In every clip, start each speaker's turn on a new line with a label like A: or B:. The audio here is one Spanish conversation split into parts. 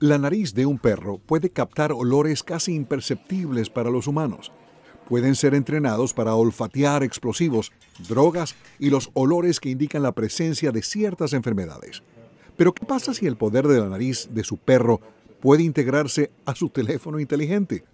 A: La nariz de un perro puede captar olores casi imperceptibles para los humanos. Pueden ser entrenados para olfatear explosivos, drogas y los olores que indican la presencia de ciertas enfermedades. Pero ¿qué pasa si el poder de la nariz de su perro puede integrarse a su teléfono inteligente?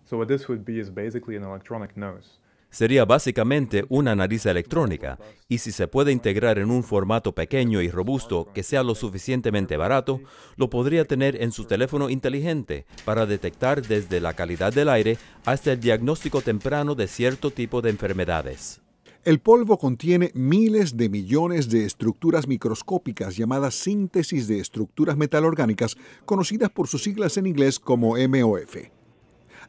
B: Sería básicamente una nariz electrónica, y si se puede integrar en un formato pequeño y robusto que sea lo suficientemente barato, lo podría tener en su teléfono inteligente para detectar desde la calidad del aire hasta el diagnóstico temprano de cierto tipo de enfermedades.
A: El polvo contiene miles de millones de estructuras microscópicas llamadas síntesis de estructuras metalorgánicas, conocidas por sus siglas en inglés como MOF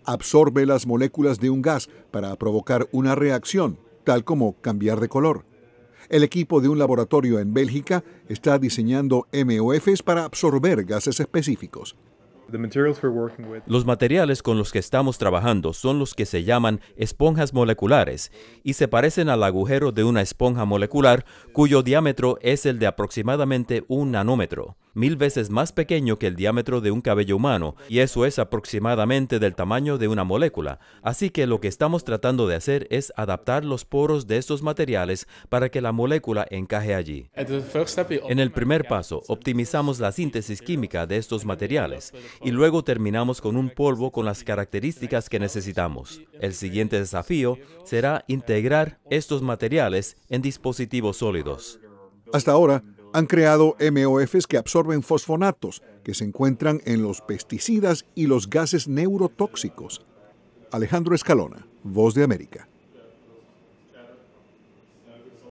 A: absorbe las moléculas de un gas para provocar una reacción, tal como cambiar de color. El equipo de un laboratorio en Bélgica está diseñando MOFs para absorber gases específicos.
B: Los materiales con los que estamos trabajando son los que se llaman esponjas moleculares y se parecen al agujero de una esponja molecular cuyo diámetro es el de aproximadamente un nanómetro mil veces más pequeño que el diámetro de un cabello humano, y eso es aproximadamente del tamaño de una molécula. Así que lo que estamos tratando de hacer es adaptar los poros de estos materiales para que la molécula encaje allí. En el primer paso, optimizamos la síntesis química de estos materiales, y luego terminamos con un polvo con las características que necesitamos. El siguiente desafío será integrar estos materiales en dispositivos sólidos.
A: Hasta ahora, han creado MOFs que absorben fosfonatos que se encuentran en los pesticidas y los gases neurotóxicos. Alejandro Escalona, Voz de América.